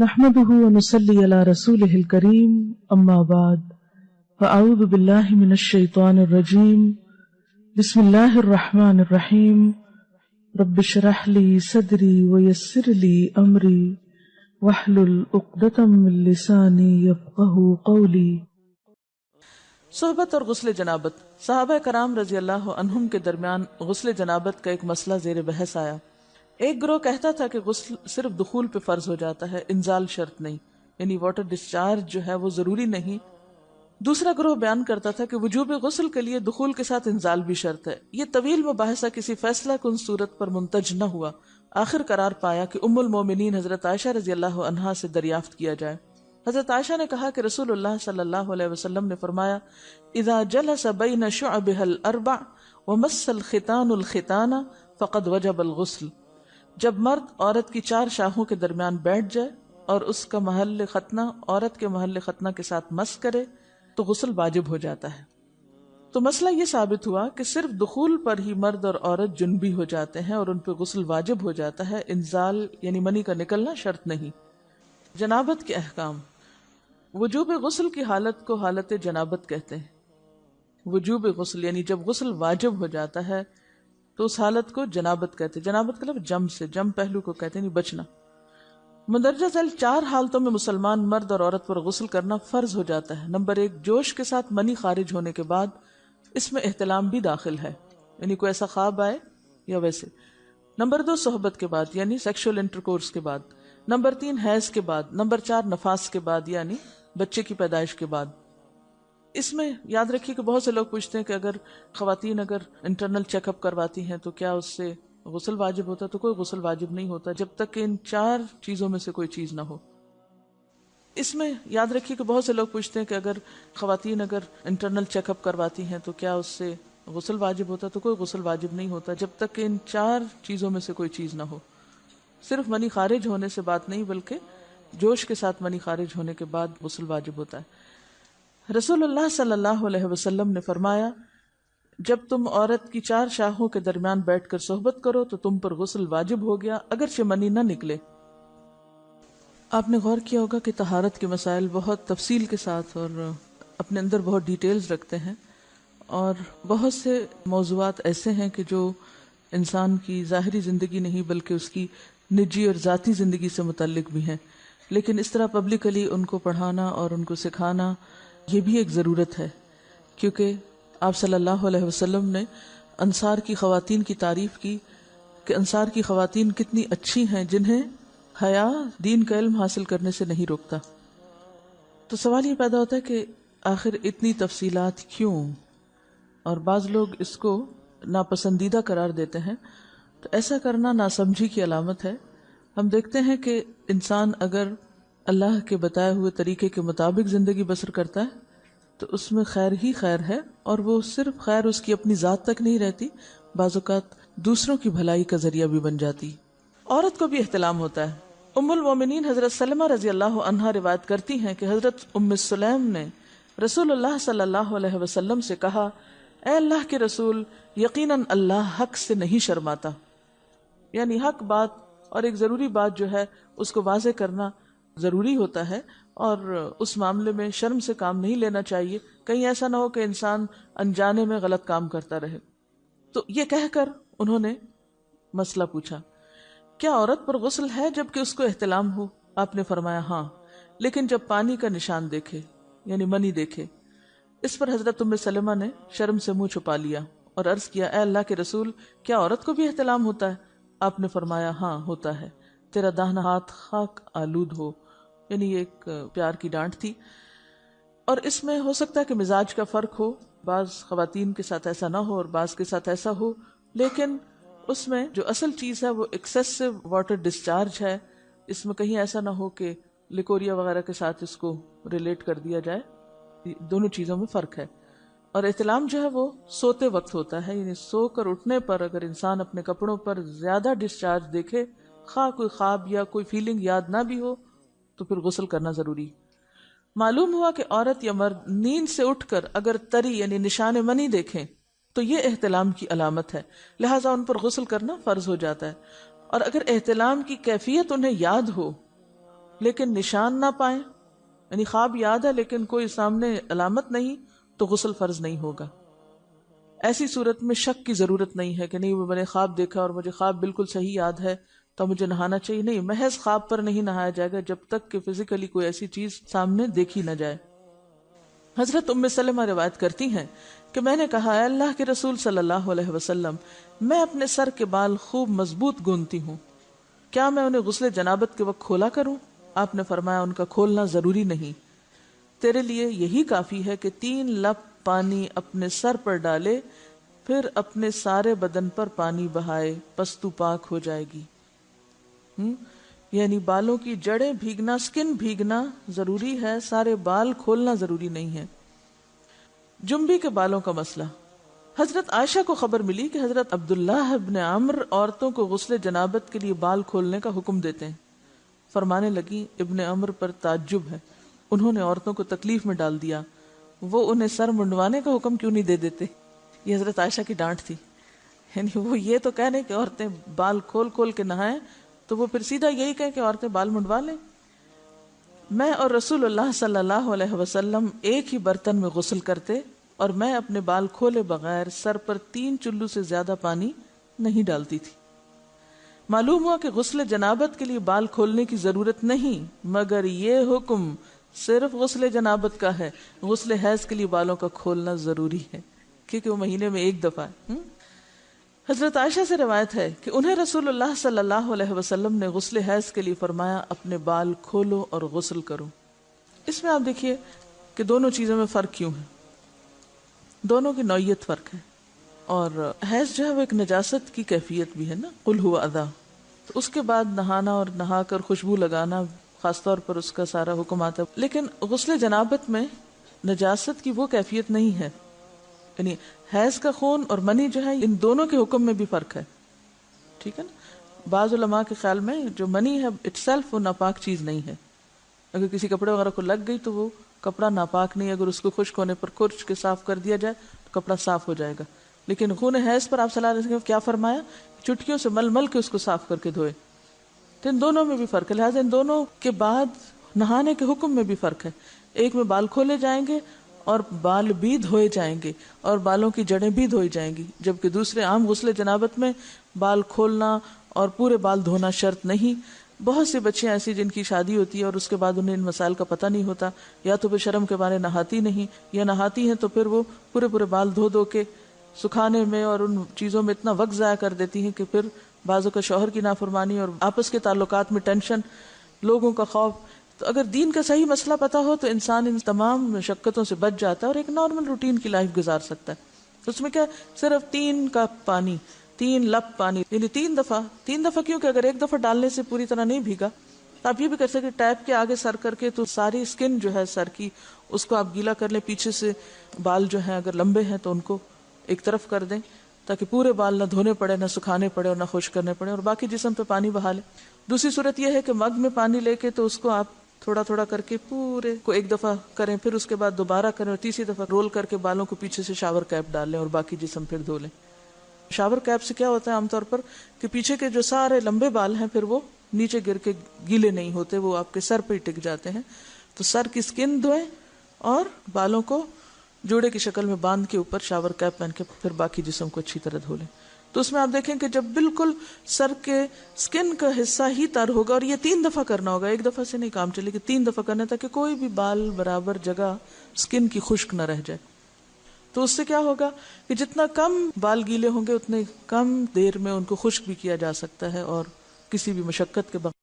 नहमदहू नसली अला रसूल करीम अम्माबाद फ़ाऊद बिल्लाशैतरजीम बसमीम रबशरहली सदरी वयसरली अमरी वाहलतमसानी कौली सोहबत और गसल जनाबत साहब कराम रजी अल्लाह के दरमियान गसल जनाबत का एक मसला जेर बहस आया एक ग्रोह कहता था कि गुस्ल सिर्फ दखूल पे फर्ज हो जाता है इंजाल शर्त नहीं यानी वाटर डिस्चार्ज जो है वो ज़रूरी नहीं दूसरा ग्रोह बयान करता था कि वजूब गसल के लिए दखूल के साथ इंजाल भी शर्त है ये तवील मुबासा किसी फैसला कन सूरत पर मुंतज न हुआ आखिर करार पाया कि उम्मुल मोमिनीन हज़रत आयशा रजी अल्लाह से दरियाफ्त किया जाए हज़रत आयशा ने कहा कि रसूलुल्लाह सल्लल्लाहु अलैहि वसल्लम ने फरमाया इदा जल सबई नशुअबल अरबा व मसल ख़ितान फ़कद वजब जब मर्द औरत की चार शाहों के दरमियान बैठ जाए और उसका महल खतना औरत के महल खतना के साथ मस करे तो गसल वाजिब हो जाता है तो मसला ये साबित हुआ कि सिर्फ दखूल पर ही मर्द और औरत जुनबी हो जाते हैं और उन पर गसल वाजिब हो जाता है इंजाल यानी मनी का निकलना शर्त नहीं जनाबत के अहकाम वजूब गसल की हालत को हालत जनाबत कहते हैं वजूब गसल यानी जब गसल वाजिब हो जाता है तो उस हालत को जनाबत कहते जनाबत का मतलब जम से जम पहलू को कहते नहीं बचना मंदरजा जैल चार हालतों में मुसलमान मर्द और औरत पर गसल करना फर्ज हो जाता है नंबर एक जोश के साथ मनी खारिज होने के बाद इसमें एहतलाम भी दाखिल है यानी कोई ऐसा ख्वाब आए या वैसे नंबर दो सोहबत के बाद यानी सेक्शुअल इंटरकोर्स के बाद नंबर तीन हैज के बाद नंबर चार नफास के बाद यानी बच्चे की पैदाइश के बाद इसमें याद रखिए कि बहुत से लोग पूछते हैं कि अगर खातन अगर इंटरनल चेकअप करवाती हैं तो क्या उससे गसल वाजिब होता तो कोई गसल वाजिब नहीं होता जब तक कि इन चार चीज़ों में से कोई चीज़ ना हो इसमें याद रखिए कि बहुत से लोग पूछते हैं कि अगर खातन अगर इंटरनल चेकअप करवाती हैं तो क्या उससे गसल वाजिब होता तो कोई गसल वाजिब नहीं होता जब तक कि इन चार चीज़ों में से कोई चीज़ ना हो सिर्फ मनी खारिज होने से बात नहीं बल्कि जोश के साथ मनी खारिज होने के बाद गसल वाजिब होता है रसोल्ला सल्लल्लाहु ने फरमाया जब तुम औरत की चार शाहों के दरमियान बैठ कर सोहबत करो तो तुम पर गसल वाजिब हो गया अगर शमनी न निकले आपने गौर किया होगा कि तहारत के मसाइल बहुत तफसील के साथ और अपने अंदर बहुत डिटेल्स रखते हैं और बहुत से मौजूद ऐसे हैं कि जो इंसान की ज़ाहरी ज़िंदगी नहीं बल्कि उसकी निजी और ज़ाती ज़िंदगी से मुतलक भी हैं लेकिन इस तरह पब्लिकली उनको पढ़ाना और उनको सिखाना ये भी एक ज़रूरत है क्योंकि आप सल्लल्लाहु अलैहि वसल्लम ने अंसार की खातिन की तारीफ की कि अंसार की खातन कितनी अच्छी हैं जिन्हें हया दीन का इल्म हासिल करने से नहीं रोकता तो सवाल ये पैदा होता है कि आखिर इतनी तफसीलात क्यों और बाज़ लोग इसको नापसंदीदा करार देते हैं तो ऐसा करना नासमझी की अलामत है हम देखते हैं कि इंसान अगर अल्लाह के बताए हुए तरीके के मुताबिक ज़िंदगी बसर करता है तो उसमें खैर ही खैर है और वो सिर्फ खैर उसकी अपनी ज़ात तक नहीं रहती बाज़ात दूसरों की भलाई का ज़रिया भी बन जाती औरत को भी अहतलाम होता है उमुल हज़रत सलमा रजी अल्लाह अनहा रिवायत करती हैं कि हज़रत उम ने रसूल सल्लल्लाहु अलैहि वसल्लम से कहा ए अल्लाह के रसूल यकीनन अल्लाह हक से नहीं शर्माता यानी हक बात और एक ज़रूरी बात जो है उसको वाजे करना ज़रूरी होता है और उस मामले में शर्म से काम नहीं लेना चाहिए कहीं ऐसा ना हो कि इंसान अनजाने में गलत काम करता रहे तो ये कहकर उन्होंने मसला पूछा क्या औरत पर गसल है जबकि उसको एहतलाम हो आपने फरमाया हाँ लेकिन जब पानी का निशान देखे यानी मनी देखे इस पर हजरत उम सलमा ने शर्म से मुंह छुपा लिया और अर्ज किया अल्लाह के रसूल क्या औरत को भी एहतलाम होता है आपने फरमाया हाँ होता है तेरा दाहना हाथ खाक आलूद हो यानी ये एक प्यार की डांट थी और इसमें हो सकता है कि मिजाज का फ़र्क हो बाज़ ख़वातीन के साथ ऐसा ना हो और बाज़ के साथ ऐसा हो लेकिन उसमें जो असल चीज़ है वो एक्सेसिव वाटर डिस्चार्ज है इसमें कहीं ऐसा ना हो कि लिकोरिया वगैरह के साथ इसको रिलेट कर दिया जाए दोनों चीज़ों में फ़र्क है और एहतलाम जो है वो सोते वक्त होता है यानी सोकर उठने पर अगर इंसान अपने कपड़ों पर ज़्यादा डिस्चार्ज देखे खा कोई ख्वाब या कोई फीलिंग याद ना भी हो तो फिर गसल करना जरूरी मालूम हुआ कि औरत या मर्द नींद से उठकर अगर तरी यानी निशान मनी देखें तो ये एहतलाम की अलामत है लिहाजा उन पर गसल करना फर्ज हो जाता है और अगर एहतलाम की कैफियत उन्हें याद हो लेकिन निशान ना पाए यानी ख्वाब याद है लेकिन कोई सामने अलामत नहीं तो गसल फर्ज नहीं होगा ऐसी सूरत में शक की जरूरत नहीं है कि नहीं मैंने ख्वाब देखा और मुझे ख्वाब बिल्कुल सही याद है तो मुझे नहाना चाहिए नहीं महज ख्वाब पर नहीं नहाया जाएगा जब तक कि फिजिकली कोई ऐसी चीज सामने देखी ना जाए हजरत उम सलमा रिवायत करती हैं कि मैंने कहा अल्लाह के रसूल सल्लल्लाहु अलैहि वसल्लम मैं अपने सर के बाल खूब मजबूत गूंदती हूँ क्या मैं उन्हें गुस्ले जनाबत के वक्त खोला करूँ आपने फरमाया उनका खोलना जरूरी नहीं तेरे लिए यही काफी है कि तीन लप पानी अपने सर पर डाले फिर अपने सारे बदन पर पानी बहाए पस्तु पाक हो जाएगी हम्म? यानी बालों की जड़ें भीगना स्किन भीगना जरूरी है सारे बाल खोलना जरूरी नहीं है जुम्बी के बालों का मसला हजरत आयशा को खबर मिली कि हजरत अब्दुल्लाह इबन आम्र औरतों को गसल जनाबत के लिए बाल खोलने का हुक्म देते हैं फरमाने लगी इबन अम्र पर ताज्जुब है उन्होंने औरतों को तकलीफ में डाल दिया वो उन्हें सर मुंडवाने का हुक्म क्यों नहीं दे देते ये हजरत आयशा की डांट थी यानी वो ये तो कहने की औरतें बाल खोल खोल के नहाएं तो वो फिर सीधा यही कहे कि औरतें बाल मुंडवा लें मैं और रसूल सल्लल्लाहु अलैहि वसल्लम एक ही बर्तन में गसल करते और मैं अपने बाल खोले बगैर सर पर तीन चुल्लू से ज्यादा पानी नहीं डालती थी मालूम हुआ कि गसल जनाबत के लिए बाल खोलने की जरूरत नहीं मगर ये हुक्म सिर्फ गसल जनाबत का है गसल हैज के लिए बालों का खोलना जरूरी है क्योंकि वो महीने में एक दफा है हु? हम्म? हज़रत आयशा से रवायत है कि उन्हें रसूल सल्लल्लाहु अलैहि वसल्लम ने गसल हैज़ के लिए फरमाया अपने बाल खोलो और गसल करो इसमें आप देखिए कि दोनों चीज़ों में फ़र्क क्यों है दोनों की नौयत फ़र्क है और हैज़ जो है वो एक नजास्त की कैफियत भी है ना कुल हुआ अदा तो उसके बाद नहाना और नहा कर खुशबू लगाना ख़ासतौर पर उसका सारा हुक्म आता है लेकिन गसल जनाबत में नजास्त की वो कैफियत नहीं है यानी हैज का खून और मनी जो है इन दोनों के हुक्म में भी फर्क है ठीक है ना बाज़ुलमा के ख्याल में जो मनी है सेल्फ वो नापाक चीज़ नहीं है अगर किसी कपड़े वगैरह को लग गई तो वो कपड़ा नापाक नहीं अगर उसको खुश्क होने पर खुर्च के साफ कर दिया जाए तो कपड़ा साफ हो जाएगा लेकिन खून हैज पर आप सलाह देखें क्या फरमाया चुटकियों से मल मल के उसको साफ करके धोए तो इन दोनों में भी फ़र्क है लिहाजा इन दोनों के बाद नहाने के हुक्म में भी फ़र्क है एक में बाल खोले जाएंगे और बाल भी धोए जाएंगे और बालों की जड़ें भी धोई जाएंगी जबकि दूसरे आम गुसले जनाबत में बाल खोलना और पूरे बाल धोना शर्त नहीं बहुत सी बच्चियां ऐसी जिनकी शादी होती है और उसके बाद उन्हें इन मसाइल का पता नहीं होता या तो वे शर्म के बारे नहाती नहीं या नहाती हैं तो फिर वो पूरे पूरे बाल धो धो के सुखाने में और उन चीज़ों में इतना वक्त ज़ाया कर देती हैं कि फिर बाज़ों का शोहर की नाफरमानी और आपस के ताल्लुकात में टेंशन लोगों का खौफ तो अगर दीन का सही मसला पता हो तो इंसान इन तमाम मशक्क़तों से बच जाता है और एक नॉर्मल रूटीन की लाइफ गुजार सकता है तो उसमें क्या सिर्फ तीन कप पानी तीन लप पानी यानी तीन दफ़ा तीन दफ़ा क्योंकि अगर एक दफ़ा डालने से पूरी तरह नहीं भीगा तो आप ये भी कर सकते टैप के आगे सर करके तो सारी स्किन जो है सर की उसको आप गीला कर लें पीछे से बाल जो है अगर लंबे हैं तो उनको एक तरफ कर दें ताकि पूरे बाल ना धोने पड़े ना सुखाने पड़े और ना खुश करने पड़े और बाकी जिसम पे पानी बहा लें दूसरी सूरत यह है कि मग में पानी लेके तो उसको आप थोड़ा थोड़ा करके पूरे को एक दफा करें फिर उसके बाद दोबारा करें और तीसरी दफा रोल करके बालों को पीछे से शावर कैप डाल लें और बाकी जिसम फिर धो लें शावर कैप से क्या होता है आमतौर पर कि पीछे के जो सारे लंबे बाल हैं फिर वो नीचे गिर के गीले नहीं होते वो आपके सर पर टिक जाते हैं तो सर की स्किन धोएं और बालों को जोड़े की शक्ल में बांध के ऊपर शावर कैप पहन के फिर बाकी जिसम को अच्छी तरह धो लें तो उसमें आप देखें कि जब बिल्कुल सर के स्किन का हिस्सा ही तर होगा और ये तीन दफ़ा करना होगा एक दफ़ा से नहीं काम चलेगी तीन दफ़ा करना ताकि कोई भी बाल बराबर जगह स्किन की खुश्क ना रह जाए तो उससे क्या होगा कि जितना कम बाल गीले होंगे उतने कम देर में उनको खुश्क भी किया जा सकता है और किसी भी मशक्क़त के बाद